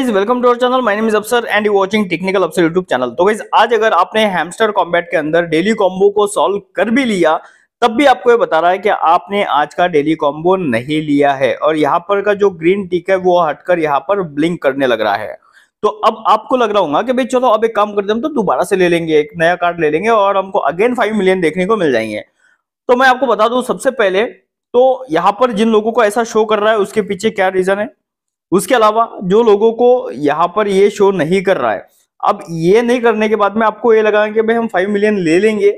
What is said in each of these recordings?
welcome to our channel my name is Afsar and you watching technical Afsar YouTube channel तो guys आज अगर आपने hamster combat के अंदर डेली कॉम्बो को सॉल्व कर भी लिया तब भी आपको ये बता रहा है कि आपने आज का डेली कॉम्बो नहीं लिया है और यहाँ पर का जो ग्रीन टिक है वो हटकर यहाँ पर ब्लिंक करने लग रहा है तो अब आपको लग रहा होगा कि भाई चलो अब एक काम करते हम तो दोबारा से ले लेंगे एक नया कार्ड ले लेंगे और हमको अगेन फाइव मिलियन देखने को मिल जाएंगे तो मैं आपको बता दू सबसे पहले तो यहाँ पर जिन लोगों को ऐसा शो कर रहा है उसके पीछे क्या रीजन है उसके अलावा जो लोगों को यहाँ पर ये शो नहीं कर रहा है अब ये नहीं करने के बाद में आपको ये लगा कि भाई हम फाइव मिलियन ले लेंगे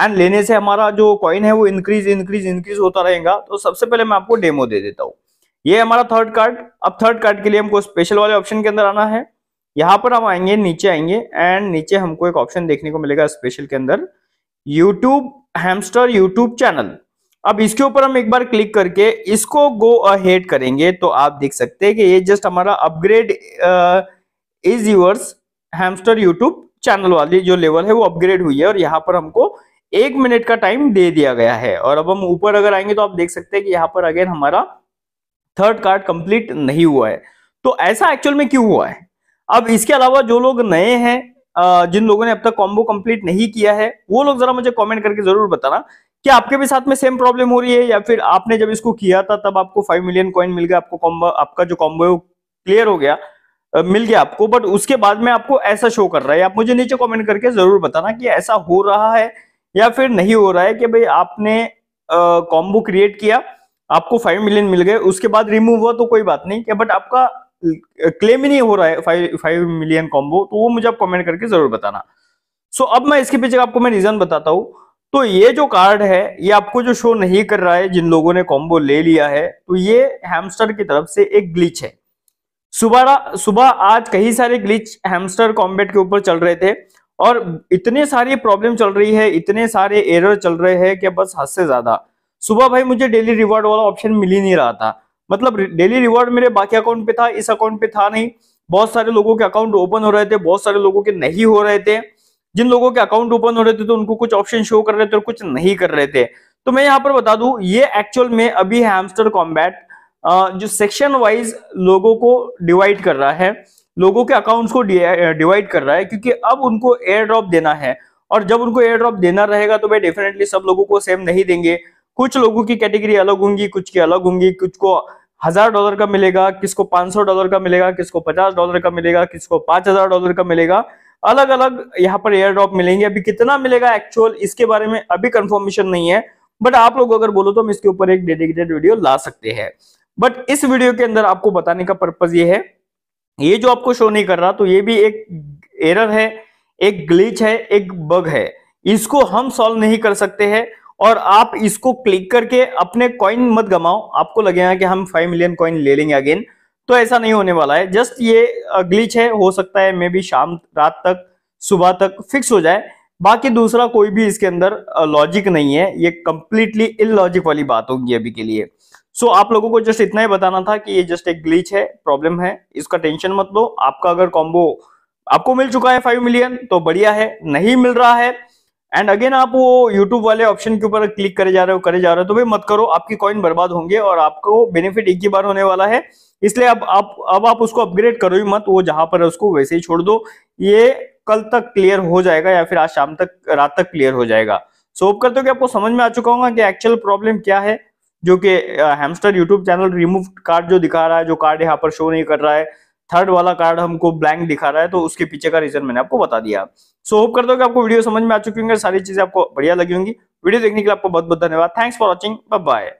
एंड लेने से हमारा जो कॉइन है वो इंक्रीज इंक्रीज इंक्रीज होता रहेगा तो सबसे पहले मैं आपको डेमो दे देता हूँ ये हमारा थर्ड कार्ड अब थर्ड कार्ड के लिए हमको स्पेशल वाले ऑप्शन के अंदर आना है यहाँ पर हम आएंगे नीचे आएंगे एंड नीचे हमको एक ऑप्शन देखने को मिलेगा स्पेशल के अंदर यूट्यूब हेमस्टर यूट्यूब चैनल अब इसके ऊपर हम एक बार क्लिक करके इसको गो अहेड करेंगे तो आप देख सकते हैं कि ये जस्ट हमारा upgrade is yours hamster YouTube channel वाली जो लेवल है वो अपग्रेड हुई है और यहाँ पर हमको एक मिनट का टाइम दे दिया गया है और अब हम ऊपर अगर आएंगे तो आप देख सकते हैं कि यहाँ पर अगेन हमारा थर्ड कार्ड कंप्लीट नहीं हुआ है तो ऐसा एक्चुअल में क्यों हुआ है अब इसके अलावा जो लोग नए हैं uh, जिन लोगों ने अब तक कॉम्बो कंप्लीट नहीं किया है वो लोग जरा मुझे कमेंट करके जरूर बताना क्या आपके भी साथ में सेम प्रॉब्लम हो रही है या फिर आपने जब इसको किया था तब आपको फाइव मिलियन कॉइन मिल गया आपको कॉम्बो आपका जो कॉम्बो है क्लियर हो गया मिल गया आपको बट उसके बाद में आपको ऐसा शो कर रहा है आप मुझे नीचे कमेंट करके जरूर बताना कि ऐसा हो रहा है या फिर नहीं हो रहा है कि भाई आपने कॉम्बो क्रिएट किया आपको फाइव मिलियन मिल गए उसके बाद रिमूव हुआ तो कोई बात नहीं क्या बट आपका क्लेम ही नहीं हो रहा है फाइव फाइव मिलियन कॉम्बो तो वो मुझे आप कॉमेंट करके जरूर बताना सो अब मैं इसके पीछे आपको मैं रीजन बताता हूँ तो ये जो कार्ड है ये आपको जो शो नहीं कर रहा है जिन लोगों ने कॉम्बो ले लिया है तो ये हैमस्टर की तरफ से एक ग्लिच है सुबह सुबह आज कई सारे ग्लिच हैमस्टर कॉम्बेट के ऊपर चल रहे थे और इतने सारी प्रॉब्लम चल रही है इतने सारे एरर चल रहे हैं कि बस हद से ज्यादा सुबह भाई मुझे डेली रिवॉर्ड वाला ऑप्शन मिल ही नहीं रहा था मतलब डेली रिवॉर्ड मेरे बाकी अकाउंट पे था इस अकाउंट पे था नहीं बहुत सारे लोगों के अकाउंट ओपन हो रहे थे बहुत सारे लोगों के नहीं हो रहे थे जिन लोगों के अकाउंट ओपन हो रहे थे तो उनको कुछ ऑप्शन शो कर रहे थे और कुछ नहीं कर रहे थे तो मैं यहाँ पर बता दू ये एक्चुअल में अभी हैमस्टर कॉम्बैट जो सेक्शन वाइज लोगों को डिवाइड कर रहा है लोगों के अकाउंट्स को डिवाइड कर रहा है क्योंकि अब उनको एयर ड्रॉप देना है और जब उनको एयर ड्रॉप देना रहेगा तो भाई डेफिनेटली सब लोगों को सेम नहीं देंगे कुछ लोगों की कैटेगरी अलग होंगी कुछ की अलग होंगी कुछ को हजार डॉलर का मिलेगा किसको सौ डॉलर का मिलेगा किसको पचास डॉलर का मिलेगा किसको पांच डॉलर का मिलेगा अलग अलग यहाँ पर एयर ड्रॉप मिलेंगे अभी कितना मिलेगा एक्चुअल इसके बारे में अभी कंफर्मेशन नहीं है बट आप लोग अगर बोलो तो हम इसके ऊपर एक डेडिकेटेड वीडियो ला सकते हैं बट इस वीडियो के अंदर आपको बताने का पर्पज ये है ये जो आपको शो नहीं कर रहा तो ये भी एक एरर है एक ग्लिच है एक बग है इसको हम सॉल्व नहीं कर सकते हैं और आप इसको क्लिक करके अपने कॉइन मत गमाओ आपको लगेगा कि हम फाइव मिलियन कॉइन ले लेंगे अगेन तो ऐसा नहीं होने वाला है जस्ट ये ग्लिच है हो सकता है मे बी शाम रात तक सुबह तक फिक्स हो जाए बाकी दूसरा कोई भी इसके अंदर लॉजिक नहीं है ये कंप्लीटली इलॉजिक वाली बात होगी अभी के लिए सो so, आप लोगों को जस्ट इतना ही बताना था कि ये जस्ट एक ग्लिच है प्रॉब्लम है इसका टेंशन मत लो आपका अगर कॉम्बो आपको मिल चुका है फाइव मिलियन तो बढ़िया है नहीं मिल रहा है एंड अगेन आप वो यूट्यूब वाले ऑप्शन के ऊपर क्लिक करे जा रहे हो करे जा रहे हो तो भाई मत करो आपकी कॉइन बर्बाद होंगे और आपको बेनिफिट एक ही बार होने वाला है इसलिए अब आप अब आप उसको अपग्रेड करो ही मत वो जहां पर है उसको वैसे ही छोड़ दो ये कल तक क्लियर हो जाएगा या फिर आज शाम तक रात तक क्लियर हो जाएगा सो होप करते हो कि आपको समझ में आ चुका होगा कि एक्चुअल प्रॉब्लम क्या है जो कि hamster YouTube channel remove card जो दिखा रहा है जो कार्ड यहाँ पर शो नहीं कर रहा है थर्ड वाला कार्ड हमको ब्लैंक दिखा रहा है तो उसके पीछे का रीजन मैंने आपको बता दिया सो होप करता हूँ कि आपको वीडियो समझ में आ चुकी होंगे सारी चीजें आपको बढ़िया लगी होंगी वीडियो देखने के लिए आपको बहुत बहुत धन्यवाद थैंक्स फॉर वॉचिंग बाय